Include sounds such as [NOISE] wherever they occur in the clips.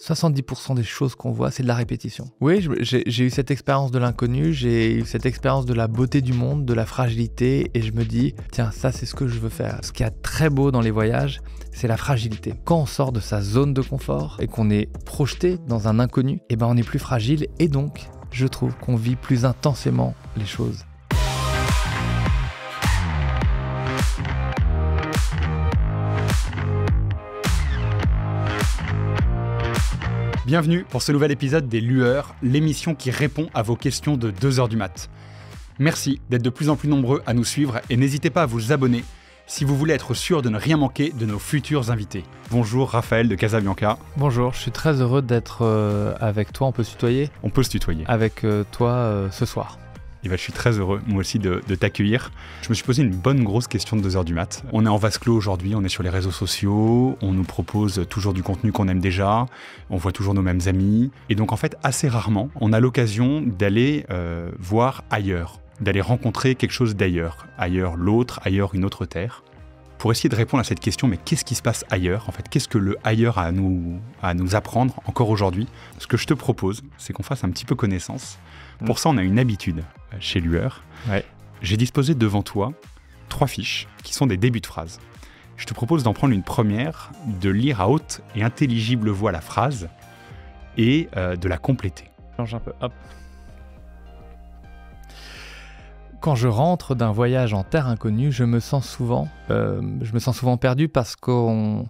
70% des choses qu'on voit, c'est de la répétition. Oui, j'ai eu cette expérience de l'inconnu, j'ai eu cette expérience de la beauté du monde, de la fragilité, et je me dis, tiens, ça c'est ce que je veux faire. Ce qui y a très beau dans les voyages, c'est la fragilité. Quand on sort de sa zone de confort et qu'on est projeté dans un inconnu, eh ben on est plus fragile, et donc, je trouve qu'on vit plus intensément les choses. Bienvenue pour ce nouvel épisode des Lueurs, l'émission qui répond à vos questions de 2h du mat. Merci d'être de plus en plus nombreux à nous suivre et n'hésitez pas à vous abonner si vous voulez être sûr de ne rien manquer de nos futurs invités. Bonjour Raphaël de Casabianca. Bonjour, je suis très heureux d'être euh, avec toi, on peut se tutoyer On peut se tutoyer. Avec euh, toi euh, ce soir je suis très heureux, moi aussi, de, t'accueillir. Je me suis posé une bonne grosse question de 2h du mat. On est en vase clos aujourd'hui, on est sur les réseaux sociaux, on nous propose toujours du contenu qu'on aime déjà, on voit toujours nos mêmes amis. Et donc, en fait, assez rarement, on a l'occasion d'aller euh, voir ailleurs, d'aller rencontrer quelque chose d'ailleurs. Ailleurs l'autre, ailleurs une autre terre. Pour essayer de répondre à cette question, mais qu'est-ce qui se passe ailleurs En fait, qu'est-ce que le ailleurs a à nous, à nous apprendre encore aujourd'hui Ce que je te propose, c'est qu'on fasse un petit peu connaissance Mm. Pour ça, on a une habitude chez Lueur. J'ai disposé devant toi trois fiches qui sont des débuts de phrases. Je te propose d'en prendre une première, de lire à haute et intelligible voix la phrase et euh, de la compléter. Change un peu, hop. Quand je rentre d'un voyage en terre inconnue, je me sens souvent, euh, je me sens souvent perdu parce qu'on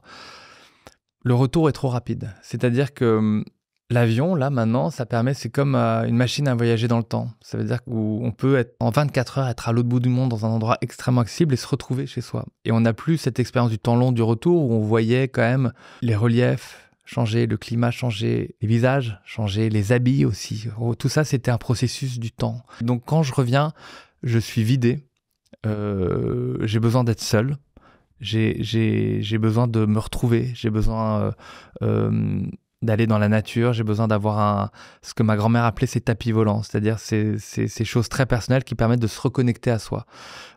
le retour est trop rapide. C'est-à-dire que L'avion, là, maintenant, ça permet, c'est comme euh, une machine à voyager dans le temps. Ça veut dire qu'on peut être en 24 heures, être à l'autre bout du monde, dans un endroit extrêmement accessible et se retrouver chez soi. Et on n'a plus cette expérience du temps long du retour où on voyait quand même les reliefs changer, le climat changer, les visages changer, les habits aussi. Oh, tout ça, c'était un processus du temps. Donc quand je reviens, je suis vidé. Euh, j'ai besoin d'être seul. J'ai besoin de me retrouver. J'ai besoin... Euh, d'aller dans la nature, j'ai besoin d'avoir un, ce que ma grand-mère appelait ses tapis volants, c'est-à-dire ces, choses très personnelles qui permettent de se reconnecter à soi.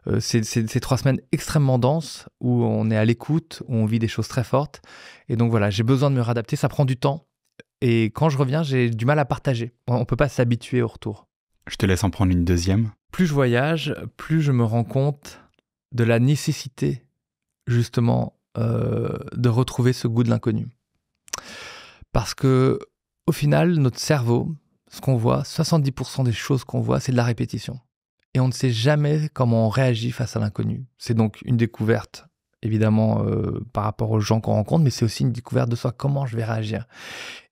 Euh, c'est ces trois semaines extrêmement denses où on est à l'écoute, où on vit des choses très fortes. Et donc voilà, j'ai besoin de me réadapter, ça prend du temps. Et quand je reviens, j'ai du mal à partager. On ne peut pas s'habituer au retour. Je te laisse en prendre une deuxième. Plus je voyage, plus je me rends compte de la nécessité justement euh, de retrouver ce goût de l'inconnu. Parce que, au final, notre cerveau, ce qu'on voit, 70% des choses qu'on voit, c'est de la répétition. Et on ne sait jamais comment on réagit face à l'inconnu. C'est donc une découverte, évidemment, euh, par rapport aux gens qu'on rencontre, mais c'est aussi une découverte de soi, comment je vais réagir.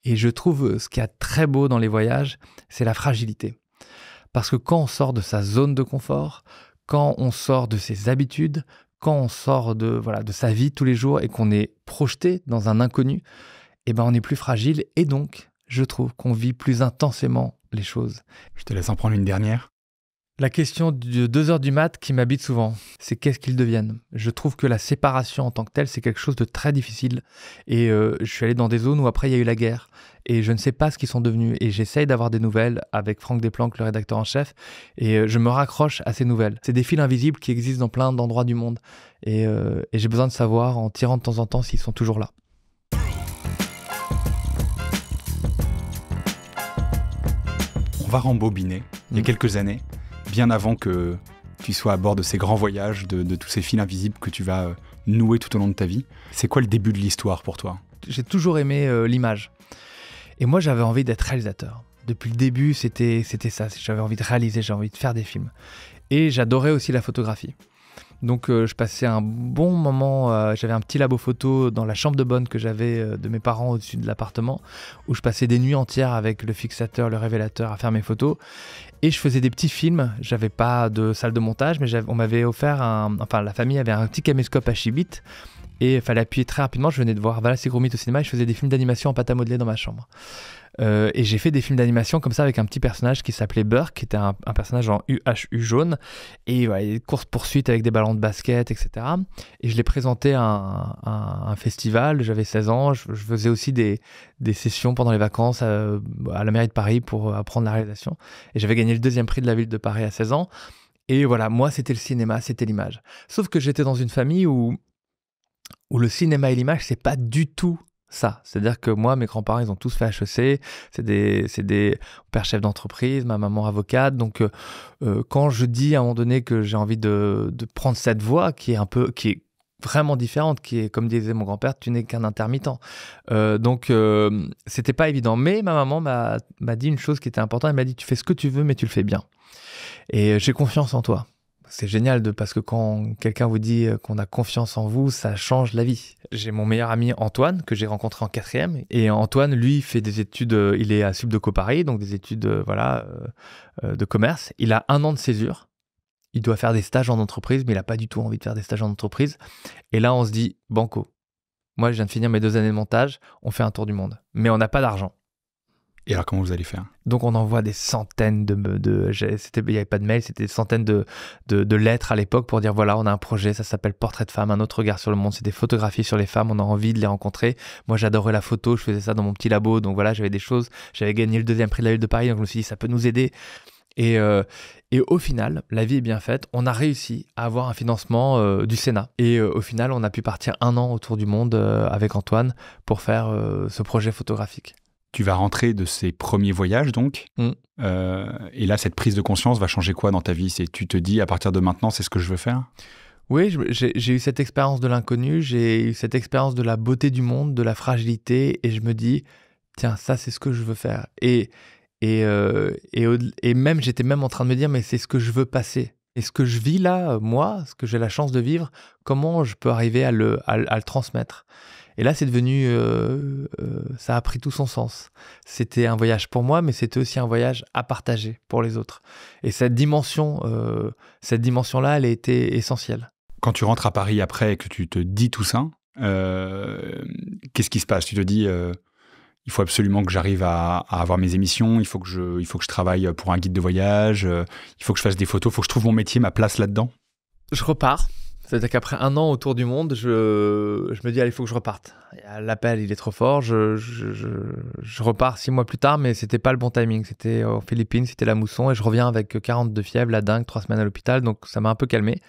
Et je trouve euh, ce qu'il y a très beau dans les voyages, c'est la fragilité. Parce que quand on sort de sa zone de confort, quand on sort de ses habitudes, quand on sort de, voilà, de sa vie tous les jours et qu'on est projeté dans un inconnu, eh ben on est plus fragile et donc je trouve qu'on vit plus intensément les choses. Je te laisse en prendre une dernière. La question de deux heures du mat qui m'habite souvent, c'est qu'est-ce qu'ils deviennent Je trouve que la séparation en tant que telle, c'est quelque chose de très difficile. Et euh, je suis allé dans des zones où après il y a eu la guerre. Et je ne sais pas ce qu'ils sont devenus. Et j'essaye d'avoir des nouvelles avec Franck Desplanques, le rédacteur en chef. Et euh, je me raccroche à ces nouvelles. C'est des fils invisibles qui existent dans plein d'endroits du monde. et euh, j'ai besoin de savoir en tirant de temps en temps s'ils sont toujours là. va rembobiner il y a mm. quelques années, bien avant que tu sois à bord de ces grands voyages, de, tous ces fils invisibles que tu vas euh, nouer tout au long de ta vie. C'est quoi le début de l'histoire pour toi J'ai toujours aimé euh, l'image. Et moi, j'avais envie d'être réalisateur. Depuis le début, c'était ça. J'avais envie de réaliser, j'avais envie de faire des films. Et j'adorais aussi la photographie. Donc euh, je passais un bon moment, euh, j'avais un petit labo photo dans la chambre de bonne que j'avais euh, de mes parents au-dessus de l'appartement, où je passais des nuits entières avec le fixateur, le révélateur à faire mes photos. Et je faisais des petits films, j'avais pas de salle de montage, mais on m'avait offert un... Enfin la famille avait un petit caméscope à chibit et il fallait appuyer très rapidement. Je venais de voir Valas et Gromit au cinéma et je faisais des films d'animation en pâte à modeler dans ma chambre. Euh, et j'ai fait des films d'animation comme ça avec un petit personnage qui s'appelait Burke, qui était un, personnage en UHU jaune, et des courses poursuites avec des ballons de basket, etc. Et je l'ai présenté à un, festival, j'avais 16 ans, je, faisais aussi des, des, sessions pendant les vacances à, euh, à, la mairie de Paris pour apprendre la réalisation, et j'avais gagné le deuxième prix de la ville de Paris à 16 ans. Et voilà, moi c'était le cinéma, c'était l'image. Sauf que j'étais dans une famille où où le cinéma et l'image, c'est pas du tout ça. C'est-à-dire que moi, mes grands-parents, ils ont tous fait HEC. C'est des, c'est des père chef d'entreprise, ma maman avocate. Donc, euh, euh, quand je dis à un moment donné que j'ai envie de, prendre cette voie qui est un peu, qui est vraiment différente, qui est, comme disait mon grand-père, tu n'es qu'un intermittent. Euh, donc, ce c'était pas évident. Mais ma maman m'a dit une chose qui était importante. Elle m'a dit, tu fais ce que tu veux, mais tu le fais bien. Et j'ai confiance en toi c'est génial de, parce que quand quelqu'un vous dit euh, qu'on a confiance en vous, ça change la vie. J'ai mon meilleur ami Antoine que j'ai rencontré en quatrième et Antoine, lui, fait des études, euh, il est à Subdeco Paris, donc des études euh, voilà de commerce. Il a un an de césure. Il doit faire des stages en entreprise, mais il n'a pas du tout envie de faire des stages en entreprise. Et là, on se dit, banco. Moi, je viens de finir mes deux années de montage, on fait un tour du monde. Mais on n'a pas d'argent. Et alors, comment vous allez faire Donc, on envoie des centaines de. de il n'y avait pas de mail, c'était des centaines de, lettres à l'époque pour dire voilà, on a un projet, ça s'appelle Portrait de femme, un autre regard sur le monde. C'est des photographies sur les femmes, on a envie de les rencontrer. Moi, j'adorais la photo, je faisais ça dans mon petit labo, donc voilà, j'avais des choses. J'avais gagné le deuxième prix de la ville de Paris, donc je me suis dit ça peut nous aider. Et, euh, et, au final, la vie est bien faite. On a réussi à avoir un financement euh, du Sénat. Et euh, au final, on a pu partir un an autour du monde avec Antoine pour faire ce projet photographique. Tu vas rentrer de ces premiers voyages, donc. Mm. Euh, et là, cette prise de conscience va changer quoi dans ta vie C'est tu te dis à partir de maintenant, c'est ce que je veux faire Oui, j'ai eu cette expérience de l'inconnu, j'ai eu cette expérience de la beauté du monde, de la fragilité, et je me dis tiens, ça c'est ce que je veux faire. Et et, euh, et, même j'étais même en train de me dire mais c'est ce que je veux passer. Et ce que je vis là, moi, ce que j'ai la chance de vivre, comment je peux arriver à le, à le transmettre et là, c'est devenu, euh, euh, ça a pris tout son sens. C'était un voyage pour moi, mais c'était aussi un voyage à partager pour les autres. Et cette dimension, euh, cette dimension-là, elle a été essentielle. Quand tu rentres à Paris après et que tu te dis tout ça, qu'est-ce qui se passe Tu te dis, il faut absolument que j'arrive à, à, avoir mes émissions, il faut, que je, il faut que je travaille pour un guide de voyage, il faut que je fasse des photos, il faut que je trouve mon métier, ma place là-dedans. Je repars c'est-à-dire qu'après un an autour du monde, je, me dis, allez, il faut que je reparte. Ah, l'appel, il est trop fort. Je, repars six mois plus tard, mais c'était pas le bon timing. C'était aux Philippines, c'était la mousson, et je reviens avec 42 fièvres, la dingue, trois semaines à l'hôpital, donc ça m'a un peu calmé.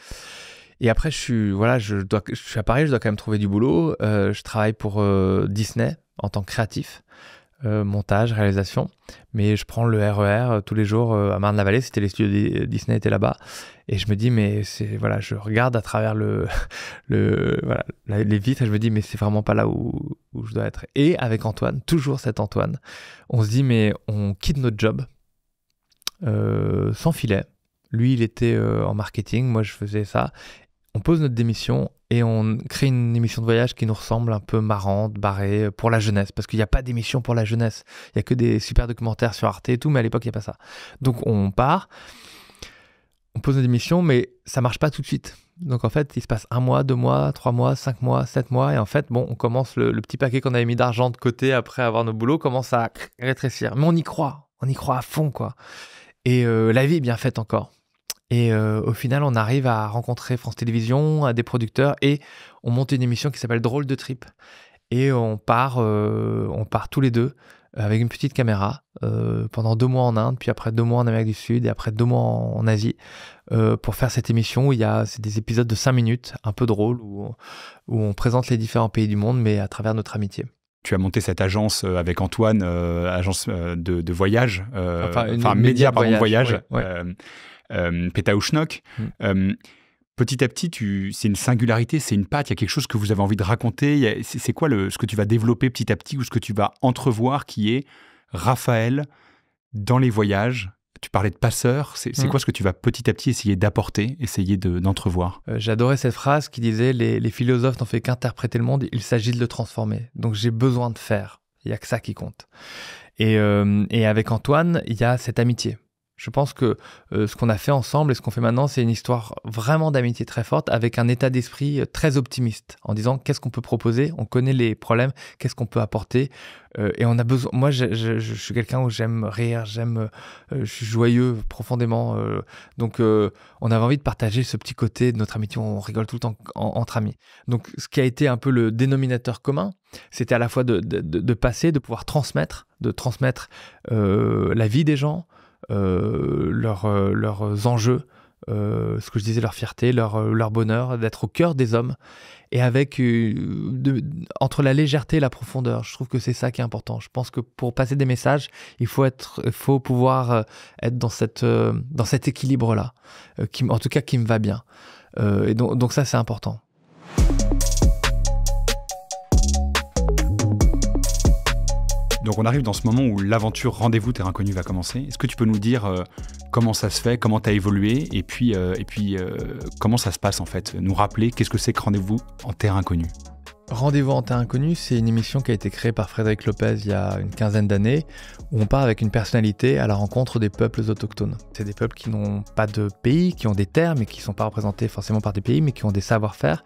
Et après, je suis, voilà, je, je suis à Paris, je dois quand même trouver du boulot. Euh, je travaille pour euh, Disney en tant que créatif. Euh, montage, réalisation. Mais je prends le RER e euh, tous les jours euh, à Marne-la-Vallée, c'était les studios Disney étaient là-bas. Et je me dis, mais c'est, voilà, je regarde à travers le, [LAUGHS] le, voilà, les vitres et je me dis, mais c'est vraiment pas là où, je dois être. Et avec Antoine, toujours cet Antoine, on se dit, mais on quitte notre job sans filet. Lui, il était en marketing, moi je faisais ça on pose notre démission et on crée une émission de voyage qui nous ressemble un peu marrante, barrée, euh, pour la jeunesse. Parce qu'il n'y a pas d'émission pour la jeunesse. Il n'y a que des super documentaires sur Arte et tout, mais à l'époque, il n'y a pas ça. Donc on part, on pose notre démission, mais ça marche pas tout de suite. Donc en fait, il se passe un mois, deux mois, trois mois, cinq mois, sept mois, et en fait, bon, on commence le, petit paquet qu'on avait mis d'argent de côté après avoir nos boulots commence à rétrécir. Mais on y croit, on y croit à fond, quoi. Et euh, la vie est bien faite encore. Et euh, au final, on arrive à rencontrer France Télévisions, à des producteurs, et on monte une émission qui s'appelle Drôle de Trip. Et on part, euh, on part tous les deux avec une petite caméra euh, pendant deux mois en Inde, puis après deux mois en Amérique du Sud et après deux mois en, Asie pour faire cette émission où il y a des épisodes de cinq minutes, un peu drôles, où, on, présente les différents pays du monde, mais à travers notre amitié tu as monté cette agence avec Antoine, agence de, voyage, enfin, média, par pardon, voyage. Euh, hmm. euh, Petit à petit, c'est une singularité, c'est une patte, il y a quelque chose que vous avez envie de raconter. C'est quoi ce que tu vas développer petit à petit ou ce que tu vas entrevoir qui est Raphaël dans les voyages, tu parlais de passeur, c'est hmm. quoi ce que tu vas petit à petit essayer d'apporter, essayer d'entrevoir de, euh, J'adorais cette phrase qui disait les, philosophes n'ont fait qu'interpréter le monde, il s'agit de le transformer. Donc j'ai besoin de faire, il n'y a que ça qui compte. Euh, et avec Antoine, il y a cette amitié. Je pense que euh, ce qu'on a fait ensemble et ce qu'on fait maintenant, c'est une histoire vraiment d'amitié très forte avec un état d'esprit euh, très optimiste en disant qu'est-ce qu'on peut proposer, on connaît les problèmes, qu'est-ce qu'on peut apporter euh, et on a besoin. Moi, je, suis quelqu'un où j'aime rire, j'aime, je suis joyeux profondément. donc, on avait envie de partager ce petit côté de notre amitié. On rigole tout le temps entre amis. Donc, ce qui a été un peu le dénominateur commun, c'était à la fois de, passer, de pouvoir transmettre, de transmettre la vie des gens euh, euh, leurs enjeux, euh, ce que je disais, leur fierté, leur, leur bonheur, d'être au cœur des hommes, et avec entre la légèreté et la profondeur. Je trouve que c'est ça qui est important. Je pense que pour passer des messages, il faut, être, faut pouvoir être dans, cette, dans cet équilibre-là, qui, en tout cas qui me va bien. et donc, donc ça, c'est important. Donc on arrive dans ce moment où l'aventure Rendez-vous Terre Inconnue va commencer. Est-ce que tu peux nous dire euh, comment ça se fait, comment tu as évolué et puis, euh, et puis euh, comment ça se passe en fait Nous rappeler qu'est-ce que c'est que Rendez-vous en Terre Inconnue Rendez-vous en terre inconnue, c'est une émission qui a été créée par Frédéric Lopez il y a une quinzaine d'années, où on part avec une personnalité à la rencontre des peuples autochtones. C'est des peuples qui n'ont pas de pays, qui ont des terres, mais qui ne sont pas représentés forcément par des pays, mais qui ont des savoir-faire.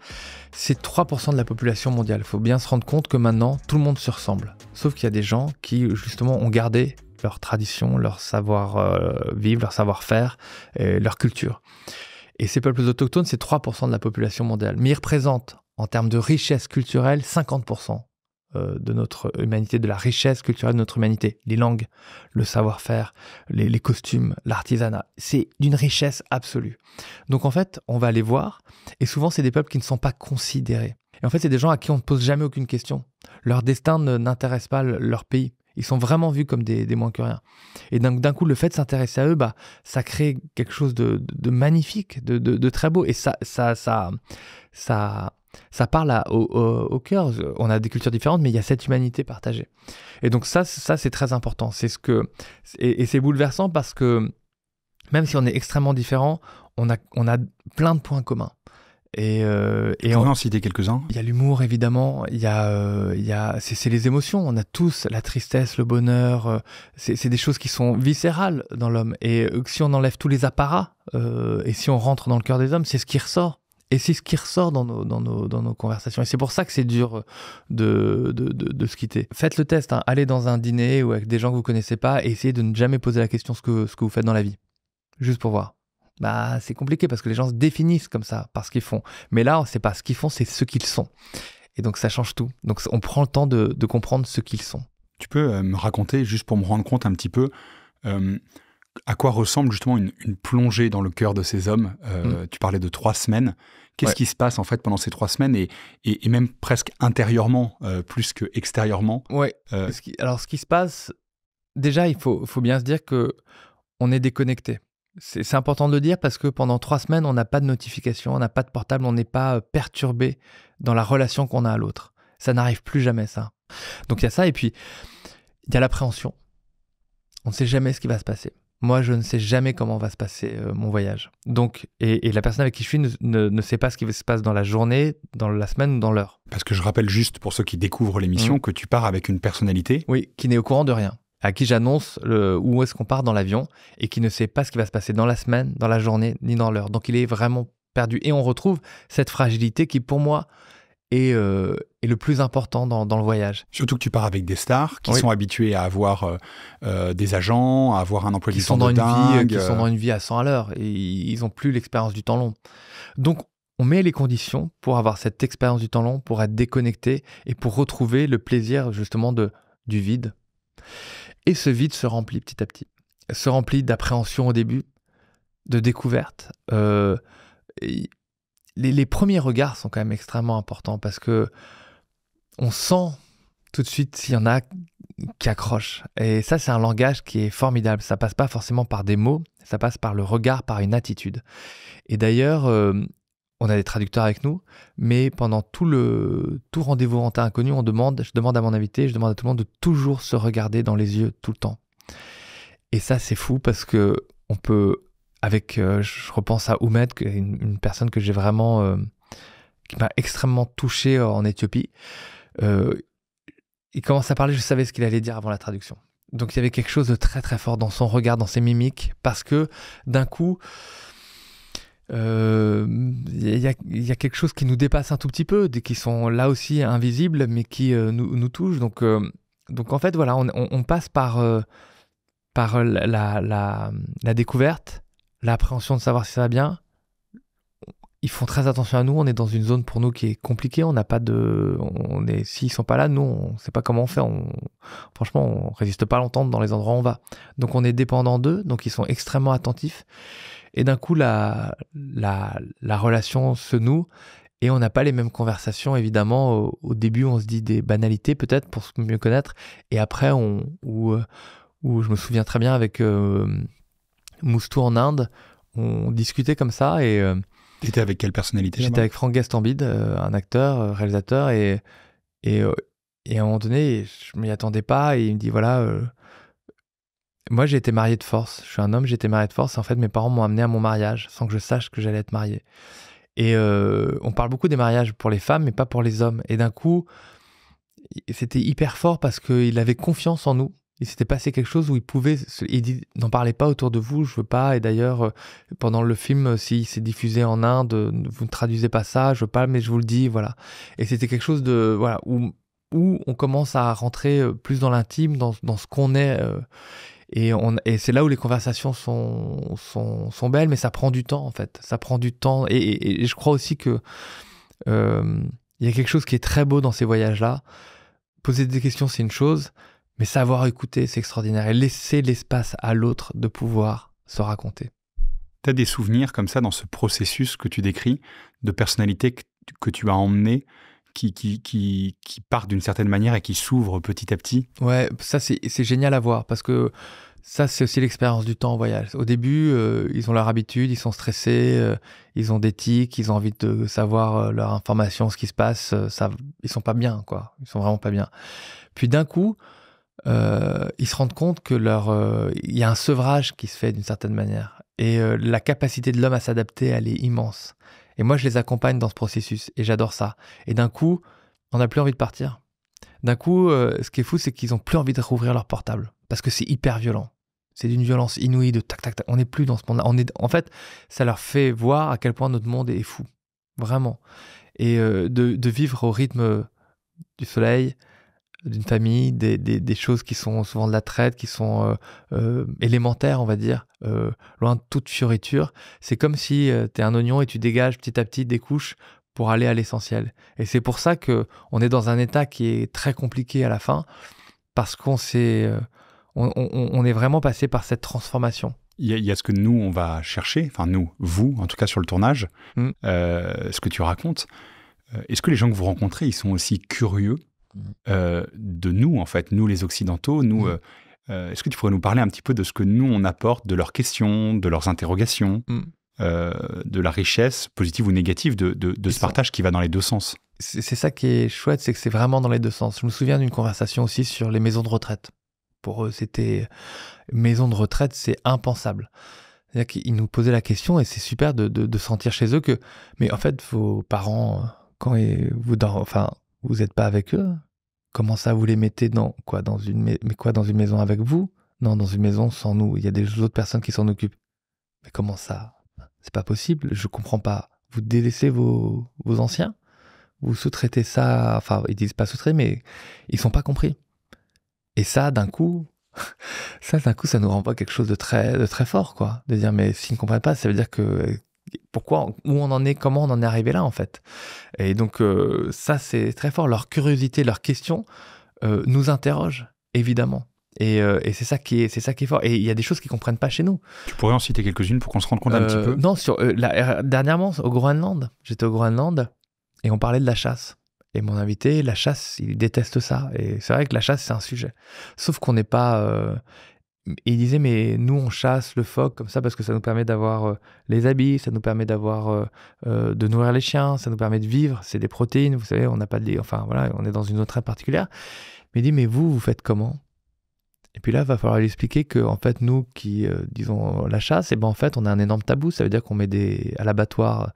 C'est 3% de la population mondiale. Il faut bien se rendre compte que maintenant, tout le monde se ressemble. Sauf qu'il y a des gens qui, justement, ont gardé leur tradition, leur savoir-vivre, euh, leur savoir-faire, leur culture. Et ces peuples autochtones, c'est 3% de la population mondiale. Mais ils représentent en termes de richesse culturelle, 50% euh, de notre humanité, de la richesse culturelle de notre humanité. Les langues, le savoir-faire, les, costumes, l'artisanat. C'est d'une richesse absolue. Donc en fait, on va aller voir, et souvent c'est des peuples qui ne sont pas considérés. Et en fait, c'est des gens à qui on ne pose jamais aucune question. Leur destin n'intéresse pas leur pays. Ils sont vraiment vus comme des, moins que rien. Et d'un coup, le fait de s'intéresser à eux, bah, ça crée quelque chose de, magnifique, de, de, très beau. Et ça, ça, ça, ça ça parle au, cœur. On a des cultures différentes, mais il y a cette humanité partagée. Et donc ça, ça c'est très important. C'est ce que et, c'est bouleversant parce que même si on est extrêmement différent, on a, on a plein de points communs. Et, euh, et on en citer quelques-uns. Il y a l'humour évidemment, il y a, euh, il y a c'est, les émotions. On a tous la tristesse, le bonheur. Euh, c'est, des choses qui sont viscérales dans l'homme. Et euh, si on enlève tous les apparats et si on rentre dans le cœur des hommes, c'est ce qui ressort. Et c'est ce qui ressort dans nos, dans nos, conversations. Et c'est pour ça que c'est dur de, se quitter. Faites le test, hein. allez dans un dîner ou avec des gens que vous connaissez pas et essayez de ne jamais poser la question ce que, ce que vous faites dans la vie. Juste pour voir. Bah, c'est compliqué parce que les gens se définissent comme ça, par ce qu'ils font. Mais là, sait pas ce qu'ils font, c'est ce qu'ils sont. Et donc, ça change tout. Donc, on prend le temps de, comprendre ce qu'ils sont. Tu peux euh, me raconter, juste pour me rendre compte un petit peu, euh, à quoi ressemble justement une, plongée dans le cœur de ces hommes euh, mm. Tu parlais de trois semaines. Qu'est-ce qui se passe en fait pendant ces trois semaines et, même presque intérieurement euh, plus que extérieurement Ouais. Euh, alors ce qui se passe, déjà il faut, bien se dire que on est déconnecté. C'est important de le dire parce que pendant trois semaines on n'a pas de notification, on n'a pas de portable, on n'est pas perturbé dans la relation qu'on a à l'autre. Ça n'arrive plus jamais ça. Donc il y a ça et puis il y a l'appréhension. On ne sait jamais ce qui va se passer moi, je ne sais jamais comment va se passer euh, mon voyage. Donc, et, la personne avec qui je suis ne, sait pas ce qui se passer dans la journée, dans la semaine ou dans l'heure. Parce que je rappelle juste pour ceux qui découvrent l'émission mm. que tu pars avec une personnalité. Oui, qui n'est au courant de rien, à qui j'annonce où est-ce qu'on part dans l'avion et qui ne sait pas ce qui va se passer dans la semaine, dans la journée ni dans l'heure. Donc, il est vraiment perdu. Et on retrouve cette fragilité qui, pour moi, est, euh, le plus important dans, le voyage. Surtout que tu pars avec des stars qui sont habitués à avoir euh, euh, des agents, à avoir un emploi qui du temps de dingue. qui sont dans une vie à 100 à l'heure et ils n'ont plus l'expérience du temps long. Donc, on met les conditions pour avoir cette expérience du temps long, pour être déconnecté et pour retrouver le plaisir justement de, du vide. Et ce vide se remplit petit à petit. Se remplit d'appréhension au début, de découverte. Euh, les, premiers regards sont quand même extrêmement importants parce que on sent tout de suite s'il y en a qui accrochent. Et ça, c'est un langage qui est formidable. Ça passe pas forcément par des mots, ça passe par le regard, par une attitude. Et d'ailleurs, euh, on a des traducteurs avec nous, mais pendant tout le tout rendez-vous en inconnu, on demande, je demande à mon invité, je demande à tout le monde de toujours se regarder dans les yeux tout le temps. Et ça, c'est fou parce que on peut avec, euh, je repense à Oumed, une, personne que j'ai vraiment, euh, qui m'a extrêmement touché euh, en Éthiopie. il commence à parler, je savais ce qu'il allait dire avant la traduction. Donc il y avait quelque chose de très très fort dans son regard, dans ses mimiques, parce que d'un coup, il y, a quelque chose qui nous dépasse un tout petit peu, qui sont là aussi invisibles, mais qui nous, touchent. Donc, donc en fait, voilà, on, passe par, par la, la, découverte, l'appréhension de savoir si ça va bien. Ils font très attention à nous. On est dans une zone pour nous qui est compliquée. On n'a pas de. On est. S'ils sont pas là, nous, on ne sait pas comment on fait. On... Franchement, on résiste pas longtemps dans les endroits où on va. Donc, on est dépendant d'eux. Donc, ils sont extrêmement attentifs. Et d'un coup, la, la, la relation se noue et on n'a pas les mêmes conversations, évidemment. Au, début, on se dit des banalités, peut-être, pour se mieux connaître. Et après, on, où, euh, où je me souviens très bien avec euh, Moustou en Inde, on discutait comme ça et. Euh, avec quelle personnalité J'étais avec Franck Gastambide, euh, un acteur, euh, réalisateur, et, euh, et, à un moment donné, je m'y attendais pas, et il me dit voilà, moi j'ai été marié de force, je suis un homme, j'ai été marié de force, en fait mes parents m'ont amené à mon mariage sans que je sache que j'allais être marié. Et on parle beaucoup des mariages pour les femmes, mais pas pour les hommes. Et d'un coup, c'était hyper fort parce qu'il avait confiance en nous il s'était passé quelque chose où il pouvait. Il dit n'en parlez pas autour de vous, je veux pas. Et d'ailleurs, euh, pendant le film, euh, s'il s'est diffusé en Inde, euh, vous ne traduisez pas ça, je veux pas, mais je vous le dis, voilà. Et c'était quelque chose de. Voilà, où, où on commence à rentrer plus dans l'intime, dans, dans, ce qu'on est. et, et c'est là où les conversations sont, sont, sont, belles, mais ça prend du temps, en fait. Ça prend du temps. Et, je crois aussi que. Il y a quelque chose qui est très beau dans ces voyages-là. Poser des questions, c'est une chose mais savoir écouter, c'est extraordinaire. Et laisser l'espace à l'autre de pouvoir se raconter. Tu as des souvenirs comme ça dans ce processus que tu décris, de personnalités que, tu as emmenées qui, qui, qui, partent d'une certaine manière et qui s'ouvrent petit à petit Ouais, ça c'est génial à voir parce que ça, c'est aussi l'expérience du temps en voyage. Au début, euh, ils ont leur habitude, ils sont stressés, euh, ils ont des tics, ils ont envie de savoir euh, leur information, ce qui se passe. ça, ils sont pas bien, quoi. Ils sont vraiment pas bien. Puis d'un coup, euh, ils se rendent compte que leur euh, il y a un sevrage qui se fait d'une certaine manière et euh, la capacité de l'homme à s'adapter elle est immense. Et moi je les accompagne dans ce processus et j'adore ça. Et d'un coup, on n'a plus envie de partir. D'un coup, ce qui est fou c'est qu'ils ont plus envie de rouvrir leur portable parce que c'est hyper violent. C'est d'une violence inouïe de tac tac On n'est plus dans ce monde On est en fait, ça leur fait voir à quel point notre monde est fou, vraiment. Et de vivre au rythme du soleil, d'une famille, des, choses qui sont souvent de la traite, qui sont euh, euh, élémentaires, on va dire, euh, loin de toute fioriture. C'est comme si tu es un oignon et tu dégages petit à petit des couches pour aller à l'essentiel. Et c'est pour ça que on est dans un état qui est très compliqué à la fin, parce qu'on s'est, on, est vraiment passé par cette transformation. Il y, a ce que nous, on va chercher, enfin nous, vous, en tout cas sur le tournage, mmh. ce que tu racontes. Est-ce que les gens que vous rencontrez, ils sont aussi curieux euh, de nous, en fait, nous les Occidentaux, nous. Mm. Euh, euh, est-ce que tu pourrais nous parler un petit peu de ce que nous, on apporte, de leurs questions, de leurs interrogations, mm. de la richesse, positive ou négative, de, de, ce partage qui va dans les deux sens C'est ça qui est chouette, c'est que c'est vraiment dans les deux sens. Je me souviens d'une conversation aussi sur les maisons de retraite. Pour eux, c'était maison de retraite, c'est impensable. C'est-à-dire qu'ils nous posaient la question et c'est super de, de, sentir chez eux que, mais en fait, vos parents, quand vous, dans, enfin, vous n'êtes pas avec eux, Comment ça, vous les mettez dans quoi dans une, mais quoi, dans une maison avec vous Non, dans une maison sans nous. Il y a des autres personnes qui s'en occupent. Mais comment ça C'est pas possible. Je comprends pas. Vous délaissez vos, anciens Vous sous-traitez ça Enfin, ils disent pas sous-traiter, mais ils sont pas compris. Et ça, d'un coup, [LAUGHS] ça, d'un coup, ça nous rend pas quelque chose de très, de très fort, quoi. De dire, mais s'ils ne comprennent pas, ça veut dire que pourquoi, où on en est, comment on en est arrivé là en fait. Et donc euh, ça c'est très fort, leur curiosité, leurs questions euh, nous interrogent évidemment. Euh, et, c'est ça qui est, ça qui est fort. Et il y a des choses qu'ils comprennent pas chez nous. Tu pourrais en citer quelques-unes pour qu'on se rende compte un petit peu. Non, dernièrement au Groenland, j'étais au Groenland et on parlait de la chasse. Et mon invité, la chasse, il déteste ça. Et c'est vrai que la chasse c'est un sujet. Sauf qu'on n'est pas il disait, mais nous, on chasse le phoque comme ça parce que ça nous permet d'avoir euh, les habits, ça nous permet d'avoir euh, euh, de nourrir les chiens, ça nous permet de vivre. C'est des protéines, vous savez, on n'a pas de. Enfin, voilà, on est dans une autre très particulière. Mais il dit, mais vous, vous faites comment Et puis là, va falloir lui expliquer que, en fait, nous qui, disons, la chasse, et eh ben, en fait, on a un énorme tabou. Ça veut dire qu'on met des, à l'abattoir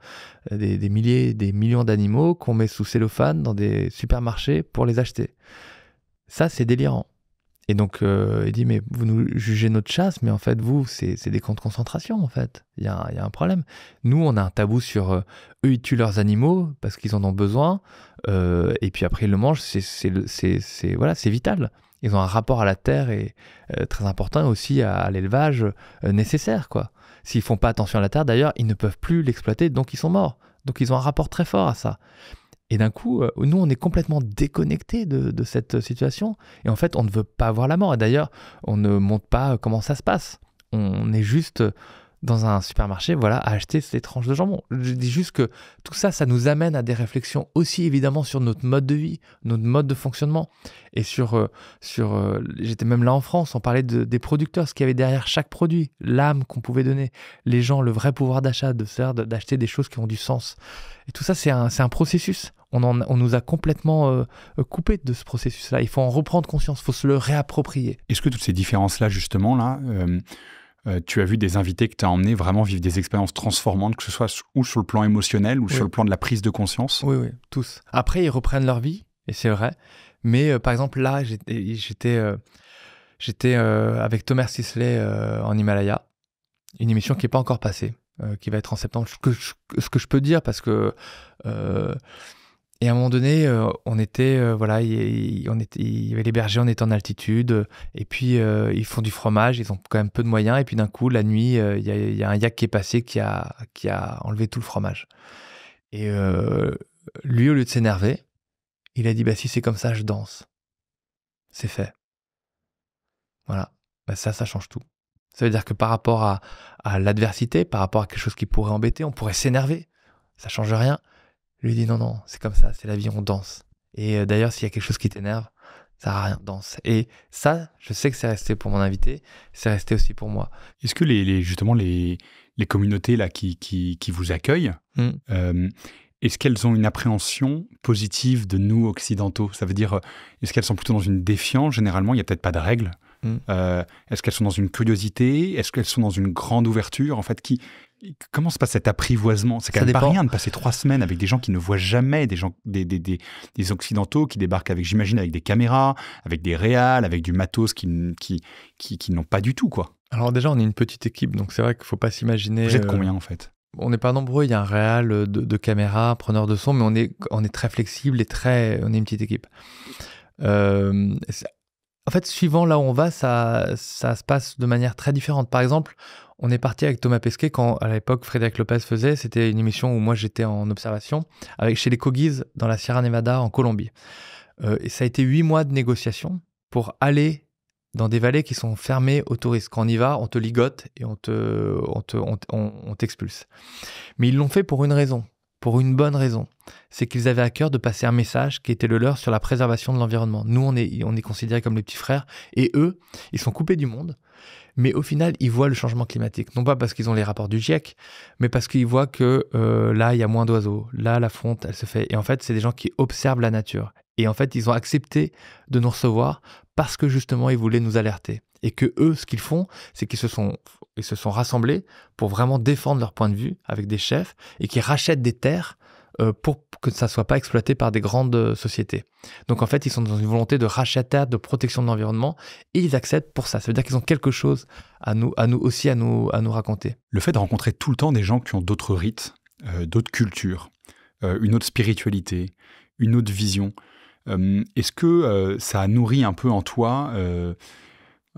des, des milliers, des millions d'animaux qu'on met sous cellophane dans des supermarchés pour les acheter. Ça, c'est délirant. Et donc, euh, il dit, mais vous nous jugez notre chasse, mais en fait, vous, c'est des camps de concentration, en fait. Il y a, un problème. Nous, on a un tabou sur euh, eux, ils tuent leurs animaux parce qu'ils en ont besoin, euh, et puis après, ils le mangent, c'est voilà, vital. Ils ont un rapport à la terre et très important, aussi à, à l'élevage nécessaire, quoi. S'ils font pas attention à la terre, d'ailleurs, ils ne peuvent plus l'exploiter, donc ils sont morts. Donc, ils ont un rapport très fort à ça. Et d'un coup, euh, nous, on est complètement déconnecté de, cette situation. Et en fait, on ne veut pas voir la mort. Et d'ailleurs, on ne montre pas comment ça se passe. On est juste dans un supermarché, voilà, à acheter ces tranches de jambon. Je dis juste que tout ça, ça nous amène à des réflexions aussi évidemment sur notre mode de vie, notre mode de fonctionnement. Et sur, euh, sur euh, j'étais même là en France, on parlait de, des producteurs, ce qu'il y avait derrière chaque produit, l'âme qu'on pouvait donner, les gens, le vrai pouvoir d'achat, de faire d'acheter des choses qui ont du sens. Et tout ça, c'est un, un processus on, nous a complètement euh, coupés coupé de ce processus-là. Il faut en reprendre conscience, il faut se le réapproprier. Est-ce que toutes ces différences-là, justement, là, euh, euh, tu as vu des invités que tu as emmenés vraiment vivre des expériences transformantes, que ce soit ou sur le plan émotionnel ou sur le plan de la prise de conscience Oui, oui, tous. Après, ils reprennent leur vie, et c'est vrai. Mais par exemple, là, j'étais avec Thomas Sisley en Himalaya, une émission qui n'est pas encore passée, qui va être en septembre. ce que je peux dire, parce que... Et à un moment donné, euh, on était, euh, voilà, il, on était, y avait les bergers, on était en altitude, euh, et puis ils font du fromage, ils ont quand même peu de moyens, et puis d'un coup, la nuit, il y, a un yak qui est passé qui a, qui a enlevé tout le fromage. Et lui, au lieu de s'énerver, il a dit, bah si c'est comme ça, je danse. C'est fait. Voilà. Bah, ça, ça change tout. Ça veut dire que par rapport à, à l'adversité, par rapport à quelque chose qui pourrait embêter, on pourrait s'énerver. Ça change rien. Je lui dit non, non, c'est comme ça, c'est la vie, on danse. Et euh, d'ailleurs, s'il y a quelque chose qui t'énerve, ça à rien, danse. Et ça, je sais que c'est resté pour mon invité, c'est resté aussi pour moi. Est-ce que les, justement les, communautés là qui, vous accueillent, hmm. euh, est-ce qu'elles ont une appréhension positive de nous occidentaux Ça veut dire, euh, est-ce qu'elles sont plutôt dans une défiance Généralement, il n'y a peut-être pas de règles. Mm. Euh, est-ce qu'elles sont dans une curiosité Est-ce qu'elles sont dans une grande ouverture En fait, qui, comment se passe cet apprivoisement C'est quand même pas rien de passer trois semaines avec des gens qui ne voient jamais, des gens, des, des, des, occidentaux qui débarquent avec, j'imagine, avec des caméras, avec des réals, avec du matos qui, qui, qui, n'ont pas du tout, quoi. Alors déjà, on est une petite équipe, donc c'est vrai qu'il faut pas s'imaginer. Vous êtes euh, combien en fait on n'est pas nombreux, il y a un réal euh, de, de caméra, preneur de son, mais on est, on est très flexible et très, on est une petite équipe. Euh, en fait, suivant là où on va, ça, se passe de manière très différente. Par exemple, on est parti avec Thomas Pesquet quand, à l'époque, Frédéric Lopez faisait. C'était une émission où moi j'étais en observation, avec chez les Cogis dans la Sierra Nevada en Colombie. Euh, et ça a été huit mois de négociations pour aller dans des vallées qui sont fermées aux touristes. Quand on y va, on te ligote et on te, on t'expulse. Mais ils l'ont fait pour une raison pour une bonne raison. C'est qu'ils avaient à cœur de passer un message qui était le leur sur la préservation de l'environnement. Nous, on est, on est considérés comme les petits frères, et eux, ils sont coupés du monde, mais au final, ils voient le changement climatique. Non pas parce qu'ils ont les rapports du GIEC, mais parce qu'ils voient que euh, là, il y a moins d'oiseaux, là, la fonte, elle se fait. Et en fait, c'est des gens qui observent la nature. Et en fait, ils ont accepté de nous recevoir parce que justement, ils voulaient nous alerter. Et que eux, ce qu'ils font, c'est qu'ils se sont et se sont rassemblés pour vraiment défendre leur point de vue avec des chefs et qui rachètent des terres euh, pour que ça ne soit pas exploité par des grandes euh, sociétés. Donc en fait, ils sont dans une volonté de rachat, de protection de l'environnement, et ils acceptent pour ça. Ça veut dire qu'ils ont quelque chose à nous, à nous aussi à nous, à nous raconter. Le fait de rencontrer tout le temps des gens qui ont d'autres rites, euh, d'autres cultures, une autre spiritualité, une autre vision, est-ce que ça a nourri un peu en toi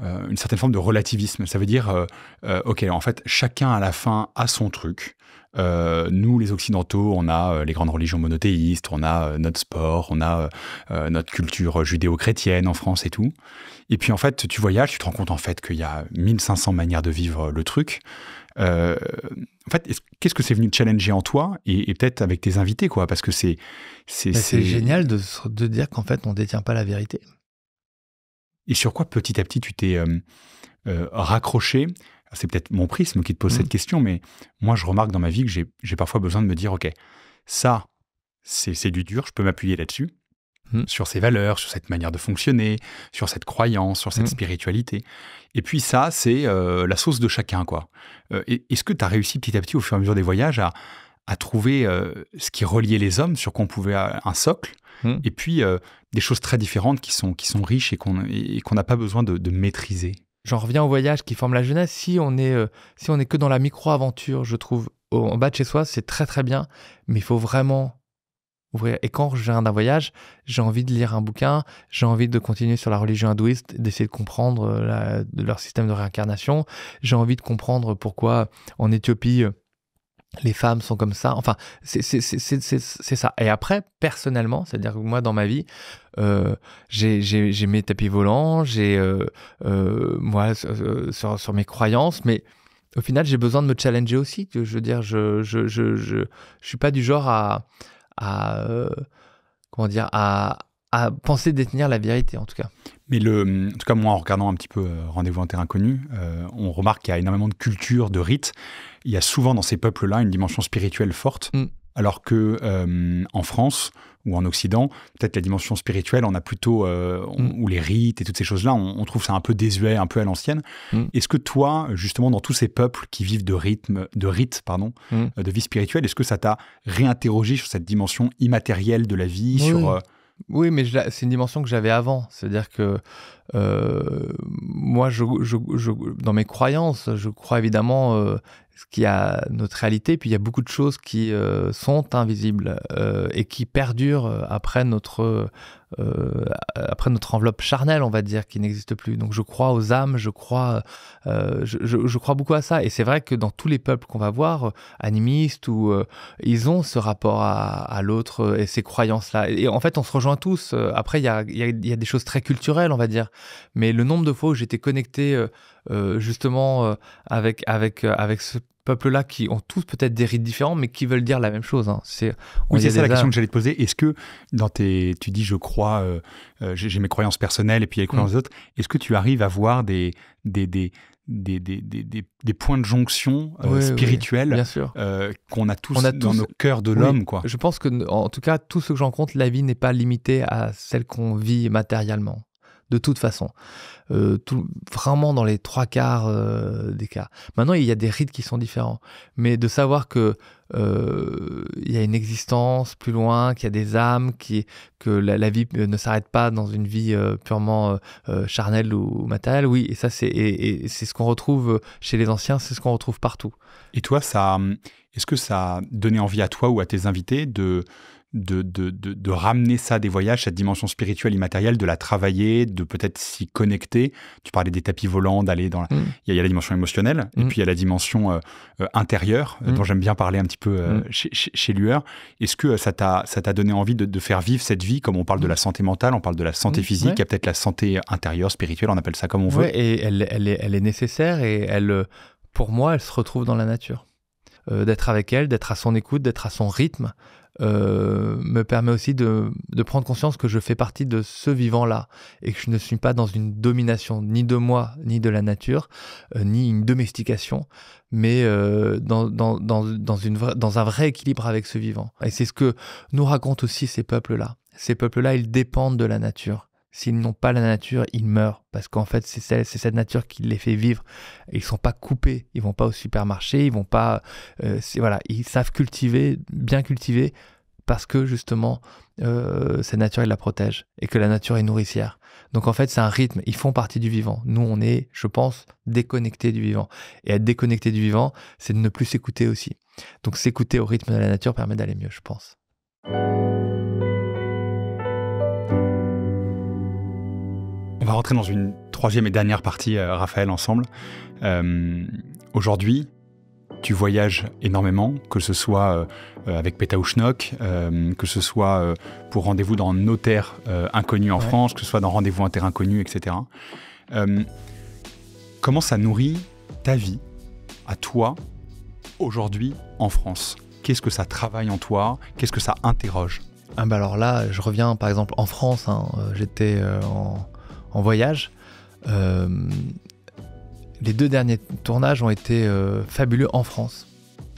euh, une certaine forme de relativisme. Ça veut dire, euh, euh, ok, en fait, chacun à la fin a son truc. nous, les Occidentaux, on a les grandes religions monothéistes, on a notre sport, on a notre culture judéo-chrétienne en France et tout. Et puis, en fait, tu voyages, tu te rends compte en fait qu'il y a 1500 manières de vivre le truc. en fait, qu'est-ce que c'est venu challenger en toi et, peut-être avec tes invités, quoi Parce que c'est c'est, bah, génial de, dire qu'en fait on ne détient pas la vérité. Et sur quoi petit à petit tu t'es euh, euh, raccroché C'est peut-être mon prisme qui te pose mmh. cette question, mais moi je remarque dans ma vie que j'ai parfois besoin de me dire, OK, ça, c'est du dur, je peux m'appuyer là-dessus, mmh. sur ces valeurs, sur cette manière de fonctionner, sur cette croyance, sur cette mmh. spiritualité. Et puis ça, c'est euh, la sauce de chacun, quoi. Est-ce que tu as réussi petit à petit au fur et à mesure des voyages à, à trouver euh, ce qui reliait les hommes, sur quoi on pouvait euh, un socle, hmm. et puis euh, des choses très différentes qui sont, qui sont riches et qu'on n'a pas besoin de, maîtriser. J'en reviens au voyage qui forme la jeunesse. Si on est, si on est que dans la micro-aventure, je trouve, en bas de chez soi, c'est très très bien, mais il faut vraiment ouvrir. Et quand je viens d'un voyage, j'ai envie de lire un bouquin, j'ai envie de continuer sur la religion hindouiste, d'essayer de comprendre de leur système de réincarnation, j'ai envie de comprendre pourquoi en Éthiopie les femmes sont comme ça. Enfin, c'est ça. Et après, personnellement, c'est-à-dire que moi, dans ma vie, euh, j'ai mes tapis volants, j'ai euh, euh, moi sur, sur, mes croyances, mais au final, j'ai besoin de me challenger aussi. Je veux dire, je je, je, je, je suis pas du genre à, à comment dire à à penser détenir la vérité, en tout cas. Mais le, en tout cas, moi, en regardant un petit peu euh, Rendez-vous en terre inconnue, euh, on remarque qu'il y a énormément de cultures, de rites. Il y a souvent dans ces peuples-là une dimension spirituelle forte. Mm. Alors que euh, en France ou en Occident, peut-être la dimension spirituelle, on a plutôt mm. ou les rites et toutes ces choses-là, on, trouve ça un peu désuet, un peu à l'ancienne. Mm. Est-ce que toi, justement, dans tous ces peuples qui vivent de rythme, de rites, pardon, de vie spirituelle, est-ce que ça t'a réinterrogé sur cette dimension immatérielle de la vie, sur oui, mais c'est une dimension que j'avais avant. C'est-à-dire que euh, moi, je, dans mes croyances, je crois évidemment euh, ce qui a notre réalité, puis il y a beaucoup de choses qui euh, sont invisibles euh, et qui perdurent euh, après notre, après notre enveloppe charnelle, on va dire, qui n'existe plus. Donc je crois aux âmes, je crois, je, crois beaucoup à ça. Et c'est vrai que dans tous les peuples qu'on va voir, animistes, ou, ils ont ce rapport à, l'autre et ces croyances-là. Et, en fait, on se rejoint tous. Après, il y a, y a, des choses très culturelles, on va dire. Mais le nombre de fois où j'étais connecté euh, justement euh, avec, avec, euh, avec ce peuple là qui ont tous peut-être des rites différents, mais qui veulent dire la même chose. Hein. C'est, oui, c'est ça la question que j'allais te poser. Est-ce que dans tes, tu dis, je crois, j'ai, mes croyances personnelles et puis les croyances mm. des autres. Est-ce que tu arrives à voir des des des, des, des, des points de jonction spirituels qu'on a tous dans nos cœurs de l'homme quoi. Je pense que, en tout cas, tout ce que j'en compte, la vie n'est pas limitée à celle qu'on vit matériellement de toute façon. Euh, vraiment dans les trois quarts euh, des cas. Maintenant, il y a des rites qui sont différents. Mais de savoir que euh, il y a une existence plus loin, qu'il y a des âmes, qui, que la, vie ne s'arrête pas dans une vie purement charnelle ou, matérielle, oui, et ça, c'est, c'est ce qu'on retrouve chez les anciens, c'est ce qu'on retrouve partout. Et toi, ça, est-ce que ça a donné envie à toi ou à tes invités de de, ramener ça des voyages, cette dimension spirituelle immatérielle, de la travailler, de peut-être s'y connecter. Tu parlais des tapis volants, d'aller dans. Mm. Il, y a, la dimension émotionnelle, et mm. puis il y a la dimension euh, euh, intérieure, euh, mm. dont j'aime bien parler un petit peu chez, chez, Lueur. Est-ce que ça t'a donné envie de, faire vivre cette vie, comme on parle de la santé mentale, on parle de la santé physique, il y a peut-être la santé intérieure, spirituelle, on appelle ça comme on veut. et elle, elle, est, nécessaire, et elle, pour moi, elle se retrouve dans la nature. d'être avec elle, d'être à son écoute, d'être à son rythme, euh, me permet aussi de, prendre conscience que je fais partie de ce vivant-là et que je ne suis pas dans une domination ni de moi, ni de la nature, euh, ni une domestication, mais euh, dans, dans, dans, dans, une dans un vrai équilibre avec ce vivant. Et c'est ce que nous racontent aussi ces peuples-là. Ces peuples-là, ils dépendent de la nature. S'ils n'ont pas la nature, ils meurent parce qu'en fait, c'est cette, cette nature qui les fait vivre. Ils ne sont pas coupés, ils vont pas au supermarché, ils vont pas, euh, voilà, ils savent cultiver, bien cultiver, parce que justement, euh, cette nature, elle la protège et que la nature est nourricière. Donc en fait, c'est un rythme. Ils font partie du vivant. Nous, on est, je pense, déconnectés du vivant. Et être déconnecté du vivant, c'est de ne plus s'écouter aussi. Donc s'écouter au rythme de la nature permet d'aller mieux, je pense. On va rentrer dans une troisième et dernière partie, euh, Raphaël, ensemble. Euh, aujourd'hui, tu voyages énormément, que ce soit euh, avec Schnock, que ce soit pour rendez-vous dans nos terres inconnues en France, que ce soit dans rendez-vous en terre inconnue, etc. comment ça nourrit ta vie, à toi, aujourd'hui en France Qu'est-ce que ça travaille en toi Qu'est-ce que ça interroge ah bah Alors là, je reviens par exemple en France. Hein. J'étais en en voyage. Euh, les deux derniers tournages ont été euh, fabuleux en France.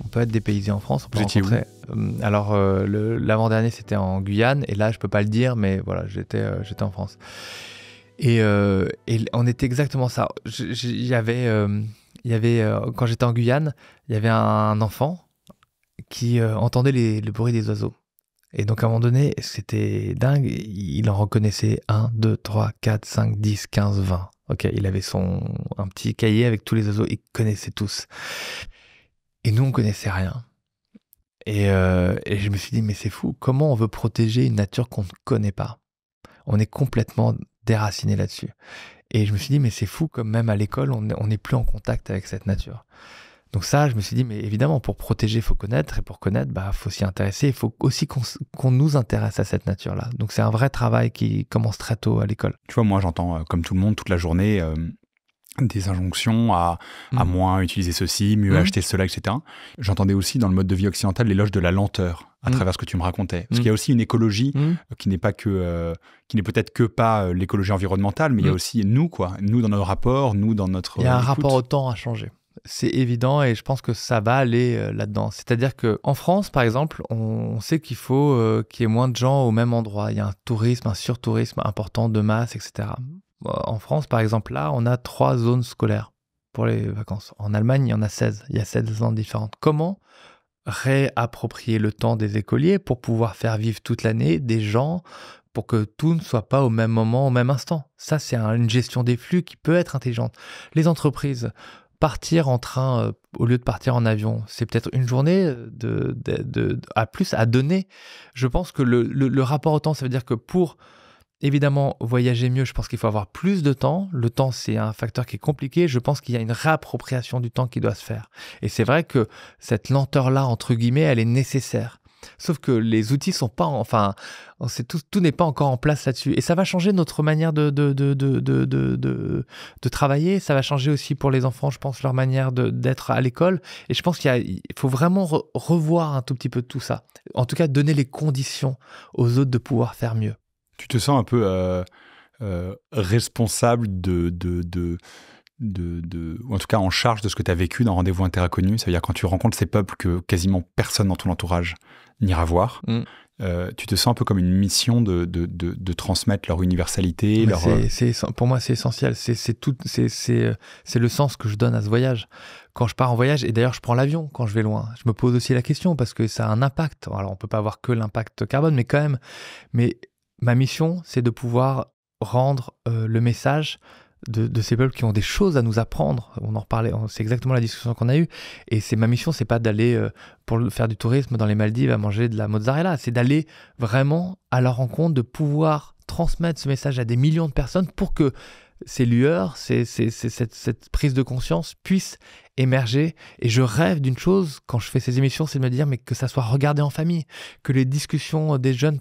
On peut être dépaysé en France. On où euh, Alors, l'avant-dernier, c'était en Guyane. Et là, je peux pas le dire, mais voilà, j'étais en France. Et, on était exactement ça. Il y avait, y quand j'étais en Guyane, il y avait un enfant qui entendait le bruit des oiseaux. Et donc à un moment donné, c'était dingue, il en reconnaissait 1, 2, 3, 4, 5, 10, 15, 20. Ok, il avait son un petit cahier avec tous les oiseaux, il connaissait tous. Et nous, on connaissait rien. Et, euh, et je me suis dit, mais c'est fou, comment on veut protéger une nature qu'on ne connaît pas On est complètement déraciné là-dessus. Et je me suis dit, mais c'est fou, comme même à l'école, on n'est plus en contact avec cette nature. Donc ça, je me suis dit, mais évidemment, pour protéger, il faut connaître, et pour connaître, il bah, faut s'y intéresser, il faut aussi qu'on nous intéresse à cette nature-là. Donc c'est un vrai travail qui commence très tôt à l'école. Tu vois, moi j'entends, euh, comme tout le monde, toute la journée, euh, des injonctions à, mm. moins utiliser ceci, mieux mm. acheter cela, etc. J'entendais aussi dans le mode de vie occidental l'éloge de la lenteur à mm. travers ce que tu me racontais. Parce qu'il y a aussi une écologie euh, qui n'est pas que, qui n'est peut-être que pas l'écologie environnementale, mais il y a aussi nous, quoi. Nous dans nos rapports, nous dans notre. Il y a un rapport au temps à changer c'est évident et je pense que ça va aller euh, là-dedans. C'est-à-dire que en France, par exemple, on, sait qu'il faut euh, qu'il y ait moins de gens au même endroit. Il y a un tourisme, un surtourisme important de masse, etc. En France, par exemple, là, on a trois zones scolaires pour les vacances. En Allemagne, il y en a 16. Il y a 16 zones différentes. Comment réapproprier le temps des écoliers pour pouvoir faire vivre toute l'année des gens pour que tout ne soit pas au même moment, au même instant. Ça, c'est une gestion des flux qui peut être intelligente. Les entreprises partir en train euh, au lieu de partir en avion. C'est peut-être une journée de, à plus à donner. Je pense que le, le, rapport au temps, ça veut dire que pour évidemment voyager mieux, je pense qu'il faut avoir plus de temps. Le temps, c'est un facteur qui est compliqué. Je pense qu'il y a une réappropriation du temps qui doit se faire. Et c'est vrai que cette lenteur-là, entre guillemets, elle est nécessaire. Sauf que les outils sont pas, enfin, tout, tout n'est pas encore en place là-dessus. Et ça va changer notre manière de, de, de, de, travailler. Ça va changer aussi pour les enfants, je pense, leur manière d'être à l'école. Et je pense qu'il faut vraiment revoir un tout petit peu tout ça. En tout cas, donner les conditions aux autres de pouvoir faire mieux. Tu te sens un peu euh, euh, responsable de, de, ou en tout cas en charge de ce que tu as vécu d'un rendez-vous interconnu, Ça veut dire quand tu rencontres ces peuples que quasiment personne dans ton entourage n'ira voir, mm. euh, tu te sens un peu comme une mission de, transmettre leur universalité. Euh, pour moi, c'est essentiel. C'est, euh, c'est, le sens que je donne à ce voyage. Quand je pars en voyage, et d'ailleurs je prends l'avion quand je vais loin, je me pose aussi la question parce que ça a un impact. Alors on peut pas avoir que l'impact carbone, mais quand même. Mais ma mission, c'est de pouvoir rendre le message de, ces peuples qui ont des choses à nous apprendre. On en parlait, c'est exactement la discussion qu'on a eue. Et c'est ma mission, c'est pas d'aller euh, pour faire du tourisme dans les Maldives à manger de la mozzarella, c'est d'aller vraiment à leur rencontre, de pouvoir transmettre ce message à des millions de personnes pour que ces lueurs, ces, cette, cette, prise de conscience puisse émerger. Et je rêve d'une chose quand je fais ces émissions, c'est de me dire mais que ça soit regardé en famille, que les discussions des jeunes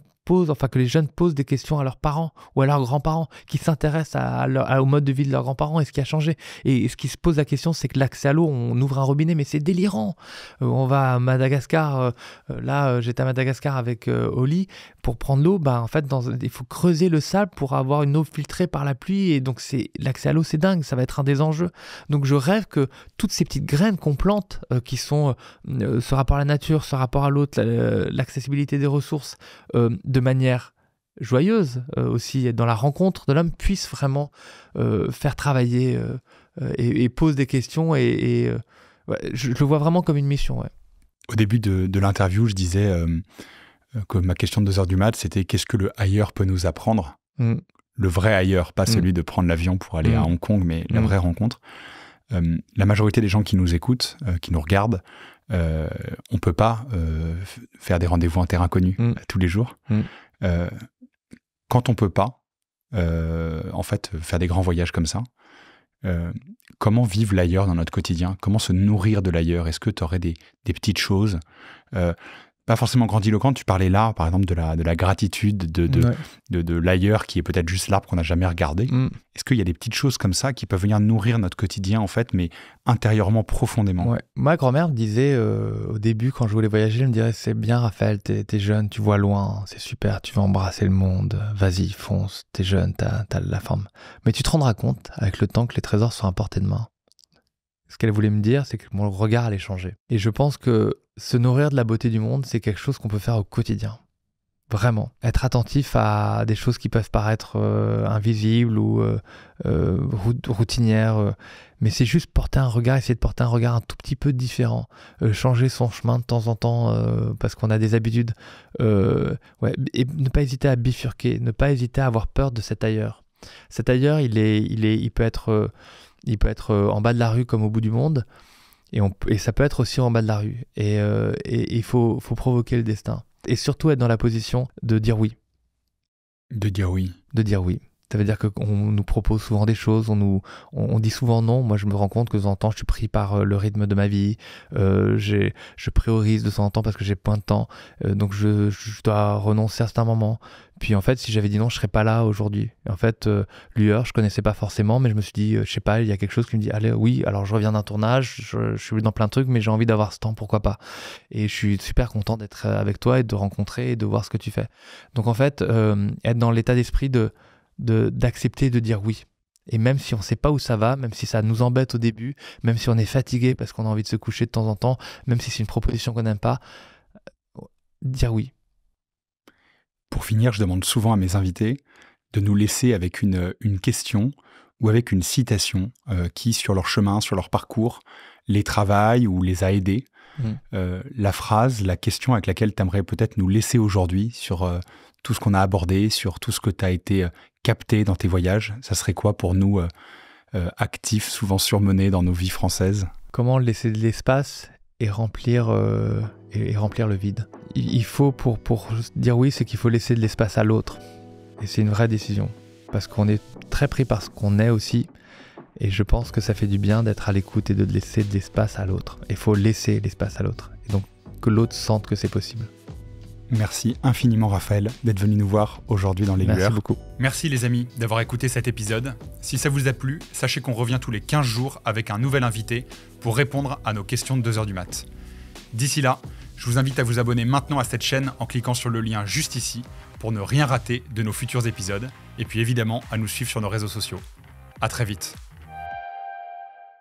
enfin que les jeunes posent des questions à leurs parents ou à leurs grands-parents, qui s'intéressent à au mode de vie de leurs grands-parents et ce qui a changé. Et, ce qui se pose la question, c'est que l'accès à l'eau, on ouvre un robinet, mais c'est délirant. Euh, on va à Madagascar, euh, euh, là j'étais à Madagascar avec Oli, pour prendre l'eau, bah, en fait, dans, il faut creuser le sable pour avoir une eau filtrée par la pluie. Et donc, c'est l'accès à l'eau, c'est dingue. Ça va être un des enjeux. Donc, je rêve que toutes ces petites graines qu'on plante, euh, qui sont euh, euh, ce rapport à la nature, ce rapport à l'autre, l'accessibilité des ressources, de manière joyeuse aussi dans la rencontre de l'homme, puissent vraiment faire travailler et, poser pose des questions. Et, je, le vois vraiment comme une mission. Au début de, de l'interview, je disais euh, ma question de 2 heures du mat, c'était qu'est-ce que le ailleurs peut nous apprendre mm. Le vrai ailleurs, pas mm. celui de prendre l'avion pour aller à mm. Hong Kong, mais la vraie rencontre. Euh, la majorité des gens qui nous écoutent, euh, qui nous regardent, on ne peut pas faire des rendez-vous en terre inconnue tous les jours. quand on ne peut pas, en fait, faire des grands voyages comme ça, comment vivre l'ailleurs dans notre quotidien Comment se nourrir de l'ailleurs Est-ce que tu aurais des, des, petites choses pas forcément grandiloquente, tu parlais là, par exemple, de la, de la gratitude, de, de, l'ailleurs qui est peut-être juste l'arbre qu'on n'a jamais regardé. Mm. Est-ce qu'il y a des petites choses comme ça qui peuvent venir nourrir notre quotidien, en fait, mais intérieurement, profondément ouais. Ma grand-mère me disait euh, au début, quand je voulais voyager, elle me dirait C'est bien, Raphaël, t'es jeune, tu vois loin, c'est super, tu vas embrasser le monde, vas-y, fonce, t'es jeune, t'as as la forme. Mais tu te rendras compte, avec le temps, que les trésors sont à portée de main ce qu'elle voulait me dire, c'est que mon regard allait changer. Et je pense que se nourrir de la beauté du monde, c'est quelque chose qu'on peut faire au quotidien. Vraiment. Être attentif à des choses qui peuvent paraître euh, invisibles ou euh, euh, routinières. mais c'est juste porter un regard, essayer de porter un regard un tout petit peu différent. changer son chemin de temps en temps parce qu'on a des habitudes. et ne pas hésiter à bifurquer, ne pas hésiter à avoir peur de cet ailleurs. Cet ailleurs, il, est, il, est, il peut être il peut être euh, en bas de la rue comme au bout du monde, et, ça peut être aussi en bas de la rue. Et euh, il faut provoquer le destin. Et surtout être dans la position de dire oui. De dire oui. De dire oui. Ça veut dire qu'on nous propose souvent des choses, on nous, on, dit souvent non. Moi, je me rends compte que de temps en temps, je suis pris par euh, le rythme de ma vie. Euh, je priorise de temps en temps parce que j'ai point de temps. Euh, donc, je, je, dois renoncer à certains moments. Puis, en fait, si j'avais dit non, je serais pas là aujourd'hui. En fait, l'heure, lueur, je connaissais pas forcément, mais je me suis dit, euh, je sais pas, il y a quelque chose qui me dit, allez, oui, alors je reviens d'un tournage, je, je, suis dans plein de trucs, mais j'ai envie d'avoir ce temps, pourquoi pas. Et je suis super content d'être avec toi et de rencontrer et de voir ce que tu fais. Donc, en fait, être dans l'état d'esprit de d'accepter de, dire oui. Et même si on ne sait pas où ça va, même si ça nous embête au début, même si on est fatigué parce qu'on a envie de se coucher de temps en temps, même si c'est une proposition qu'on n'aime pas, euh, dire oui. Pour finir, je demande souvent à mes invités de nous laisser avec une, une question ou avec une citation euh, qui, sur leur chemin, sur leur parcours, les travaille ou les a aidés. Mmh. Euh, la phrase, la question avec laquelle tu aimerais peut-être nous laisser aujourd'hui sur tout ce qu'on a abordé, sur tout ce que tu as été capté dans tes voyages Ça serait quoi pour nous, euh, euh, actifs, souvent surmenés dans nos vies françaises Comment laisser de l'espace et remplir, euh, et, remplir le vide Il faut, pour, dire oui, c'est qu'il faut laisser de l'espace à l'autre. Et c'est une vraie décision. Parce qu'on est très pris par ce qu'on est aussi. Et je pense que ça fait du bien d'être à l'écoute et de laisser de l'espace à l'autre. Il faut laisser l'espace à l'autre. Et donc que l'autre sente que c'est possible. Merci infiniment Raphaël d'être venu nous voir aujourd'hui dans les Merci beaucoup. Merci les amis d'avoir écouté cet épisode. Si ça vous a plu, sachez qu'on revient tous les 15 jours avec un nouvel invité pour répondre à nos questions de 2h du mat. D'ici là, je vous invite à vous abonner maintenant à cette chaîne en cliquant sur le lien juste ici pour ne rien rater de nos futurs épisodes et puis évidemment à nous suivre sur nos réseaux sociaux. À très vite.